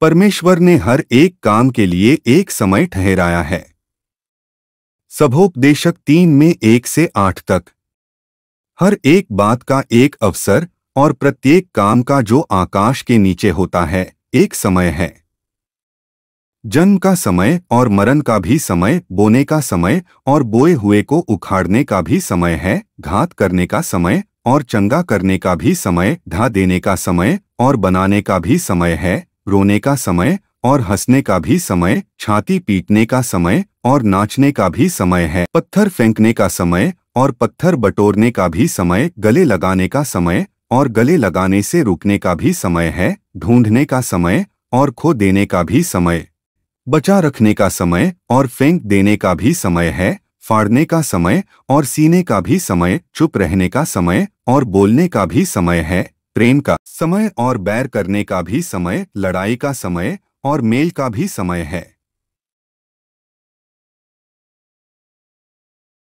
परमेश्वर ने हर एक काम के लिए एक समय ठहराया है सभोपदेशक तीन में एक से आठ तक हर एक बात का एक अवसर और प्रत्येक काम का जो आकाश के नीचे होता है एक समय है जन्म का समय और मरण का भी समय बोने का समय और बोए हुए को उखाड़ने का भी समय है घात करने का समय और चंगा करने का भी समय ढा देने का समय और बनाने का भी समय है रोने का समय और हंसने का भी समय छाती पीटने का समय और नाचने का भी समय है पत्थर फेंकने का समय और पत्थर बटोरने का भी समय गले लगाने का समय और गले लगाने से रुकने का भी समय है ढूंढने का समय और खो देने का भी समय बचा रखने का समय और फेंक देने का भी समय है फाड़ने का समय और सीने का भी समय चुप रहने का समय और बोलने का भी समय है प्रेम का समय और बैर करने का भी समय लड़ाई का समय और मेल का भी समय है